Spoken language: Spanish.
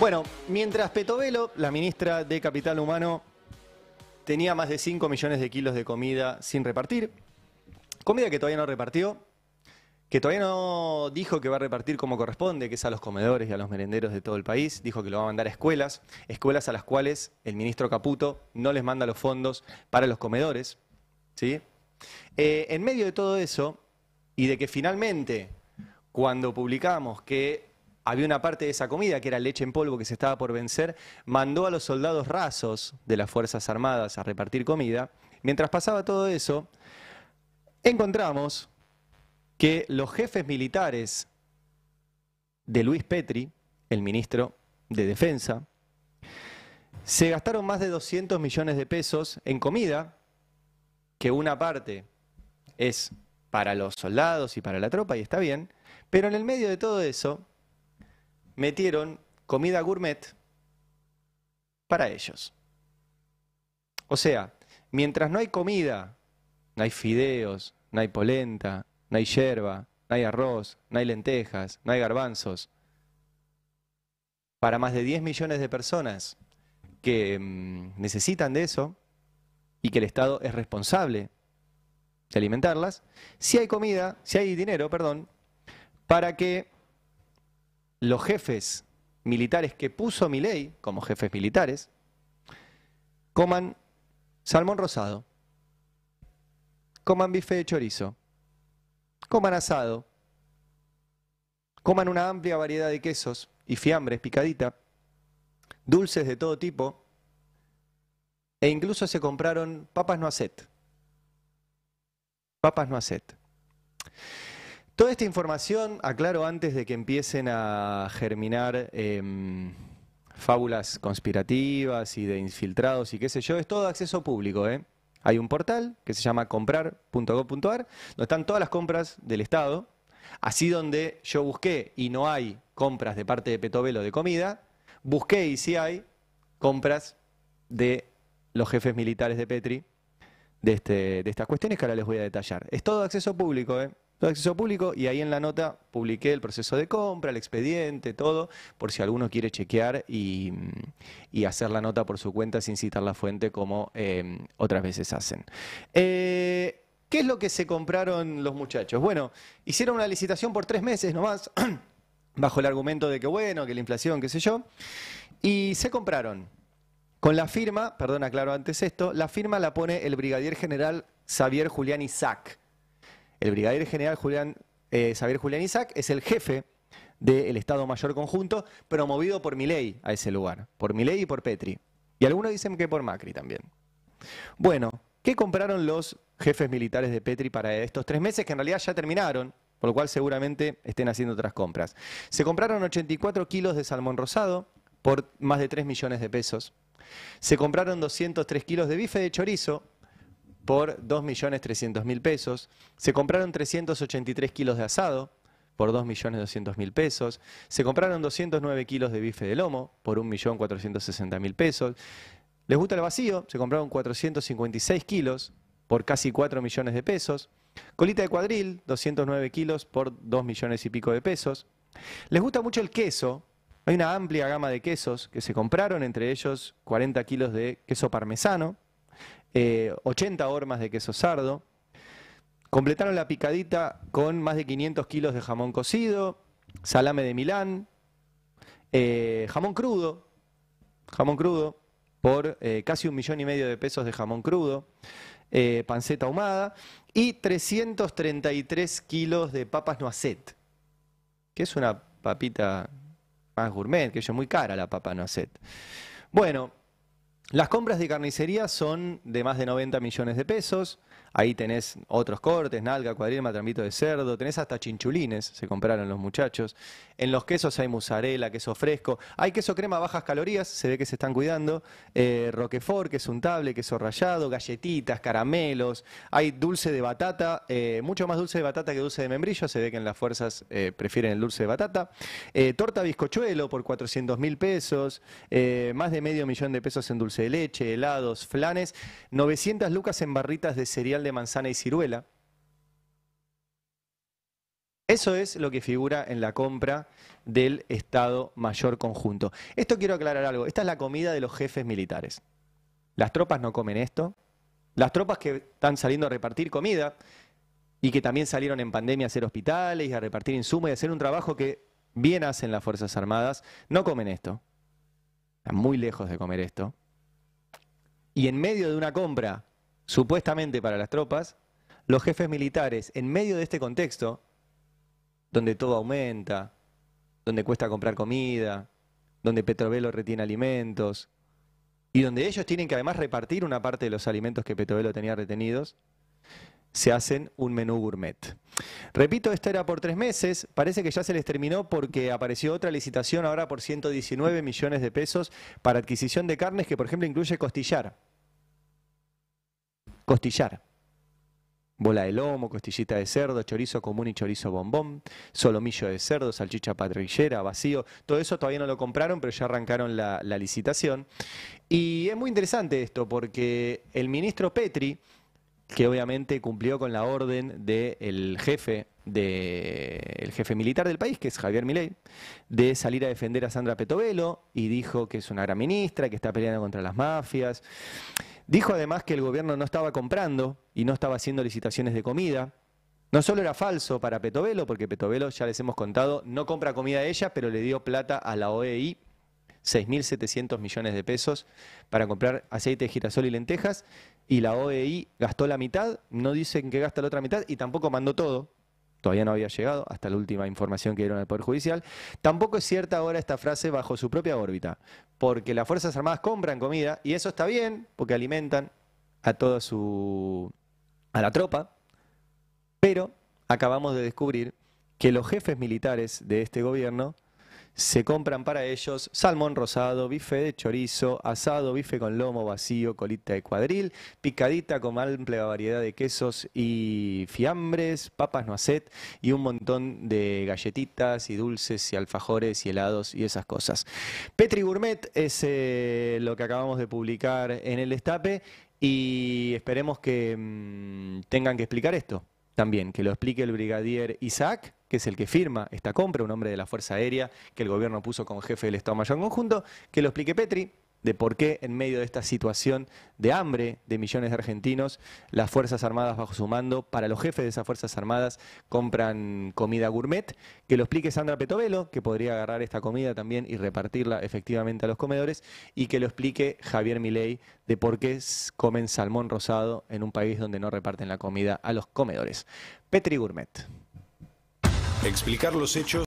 Bueno, mientras Petovelo, la ministra de Capital Humano, tenía más de 5 millones de kilos de comida sin repartir, comida que todavía no repartió, que todavía no dijo que va a repartir como corresponde, que es a los comedores y a los merenderos de todo el país, dijo que lo va a mandar a escuelas, escuelas a las cuales el ministro Caputo no les manda los fondos para los comedores. ¿sí? Eh, en medio de todo eso, y de que finalmente, cuando publicamos que había una parte de esa comida, que era leche en polvo que se estaba por vencer, mandó a los soldados rasos de las Fuerzas Armadas a repartir comida. Mientras pasaba todo eso, encontramos que los jefes militares de Luis Petri, el ministro de Defensa, se gastaron más de 200 millones de pesos en comida, que una parte es para los soldados y para la tropa, y está bien, pero en el medio de todo eso, metieron comida gourmet para ellos. O sea, mientras no hay comida, no hay fideos, no hay polenta, no hay yerba, no hay arroz, no hay lentejas, no hay garbanzos. Para más de 10 millones de personas que mm, necesitan de eso y que el Estado es responsable de alimentarlas, si hay comida, si hay dinero, perdón, para que los jefes militares que puso mi ley como jefes militares coman salmón rosado, coman bife de chorizo, coman asado, coman una amplia variedad de quesos y fiambres picadita, dulces de todo tipo, e incluso se compraron papas noacet. Papas noacet. Toda esta información, aclaro antes de que empiecen a germinar em, fábulas conspirativas y de infiltrados y qué sé yo, es todo acceso público. ¿eh? Hay un portal que se llama comprar.gov.ar, donde están todas las compras del Estado. Así donde yo busqué y no hay compras de parte de Petovelo de comida, busqué y sí hay compras de los jefes militares de Petri de, este, de estas cuestiones que ahora les voy a detallar. Es todo acceso público, ¿eh? de acceso público y ahí en la nota publiqué el proceso de compra, el expediente, todo, por si alguno quiere chequear y, hacer la nota por su cuenta sin citar la fuente como em, otras veces hacen. Eh, ¿Qué es lo que se compraron los muchachos? Bueno, hicieron una licitación por tres meses nomás, bajo el argumento de que bueno, que la inflación, qué sé yo, y se compraron. Con la firma, perdón, aclaro antes esto, la firma la pone el brigadier general Xavier Julián Isaac el brigadier general Julián, eh, Xavier Julián Isaac es el jefe del Estado Mayor Conjunto, promovido por Milei a ese lugar, por Milei y por Petri. Y algunos dicen que por Macri también. Bueno, ¿qué compraron los jefes militares de Petri para estos tres meses que en realidad ya terminaron? Por lo cual seguramente estén haciendo otras compras. Se compraron 84 kilos de salmón rosado por más de 3 millones de pesos. Se compraron 203 kilos de bife de chorizo por 2.300.000 pesos. Se compraron 383 kilos de asado por 2.200.000 pesos. Se compraron 209 kilos de bife de lomo por 1.460.000 pesos. Les gusta el vacío, se compraron 456 kilos por casi 4 millones de pesos. Colita de cuadril, 209 kilos por 2 millones y pico de pesos. Les gusta mucho el queso. Hay una amplia gama de quesos que se compraron, entre ellos 40 kilos de queso parmesano, 80 eh, hormas de queso sardo. Completaron la picadita con más de 500 kilos de jamón cocido, salame de Milán, eh, jamón crudo, jamón crudo, por eh, casi un millón y medio de pesos de jamón crudo, panceta ahumada y 333 kilos de papas noacet, que es una papita más gourmet, que es muy cara la papa noacet. Bueno, las compras de carnicería son de más de 90 millones de pesos. Ahí tenés otros cortes, nalga, cuadril, trambito de cerdo, tenés hasta chinchulines, se compraron los muchachos. En los quesos hay mozzarella, queso fresco, hay queso crema bajas calorías, se ve que se están cuidando, que eh, roquefort, un untable, queso rallado, galletitas, caramelos, hay dulce de batata, eh, mucho más dulce de batata que dulce de membrillo, se ve que en las fuerzas eh, prefieren el dulce de batata. torta bizcochuelo por 400 mil pesos, más de medio millón de pesos en dulce de leche, helados, flanes, 900 lucas en barritas de cereal de manzana y ciruela. Eso es lo que figura en la compra del Estado Mayor Conjunto. Esto quiero aclarar algo, esta es la comida de los jefes militares. Las tropas no comen esto, las tropas que están saliendo a repartir comida y que también salieron en pandemia a hacer hospitales y a repartir insumos y a hacer un trabajo que bien hacen las Fuerzas Armadas, no comen esto. Están muy lejos de comer esto y en medio de una compra, supuestamente para las tropas, los jefes militares, en medio de este contexto, donde todo aumenta, donde cuesta comprar comida, donde Petrovelo retiene alimentos, y donde ellos tienen que además repartir una parte de los alimentos que Petrovelo tenía retenidos, se hacen un menú gourmet. Repito, esto era por tres meses, parece que ya se les terminó porque apareció otra licitación ahora por 119 millones de pesos para adquisición de carnes que por ejemplo incluye costillar. Costillar. Bola de lomo, costillita de cerdo, chorizo común y chorizo bombón, solomillo de cerdo, salchicha patrillera, vacío. Todo eso todavía no lo compraron, pero ya arrancaron la licitación. Y es muy interesante esto porque el ministro Petri que obviamente cumplió con la orden del jefe el jefe militar del país, que es Javier Milei, de salir a defender a Sandra Petovelo y dijo que es una gran ministra, que está peleando contra las mafias. Dijo además que el gobierno no estaba comprando y no estaba haciendo licitaciones de comida. No solo era falso para Petovelo, porque Petovelo, ya les hemos contado, no compra comida a ella, pero le dio plata a la OEI 6.700 millones de pesos para comprar aceite de girasol y lentejas y la OEI gastó la mitad, no dicen que gasta la otra mitad y tampoco mandó todo. Todavía no había llegado, hasta la última información que dieron al Poder Judicial. Tampoco es cierta ahora esta frase bajo su propia órbita, porque las Fuerzas Armadas compran comida y eso está bien, porque alimentan a toda su. a la tropa, pero acabamos de descubrir que los jefes militares de este gobierno se compran para ellos salmón rosado, bife de chorizo, asado, bife con lomo vacío, colita de cuadril, picadita con amplia variedad de quesos y fiambres, papas noacet y un montón de galletitas y dulces y alfajores y helados y esas cosas. Petri Gourmet es eh, lo que acabamos de publicar en el estape y esperemos que mm, tengan que explicar esto también, que lo explique el brigadier Isaac que es el que firma esta compra, un hombre de la Fuerza Aérea que el gobierno puso como jefe del Estado Mayor en Conjunto, que lo explique Petri de por qué en medio de esta situación de hambre de millones de argentinos, las Fuerzas Armadas bajo su mando, para los jefes de esas Fuerzas Armadas compran comida gourmet, que lo explique Sandra Petovelo, que podría agarrar esta comida también y repartirla efectivamente a los comedores, y que lo explique Javier Milei de por qué comen salmón rosado en un país donde no reparten la comida a los comedores. Petri Gourmet. Explicar los hechos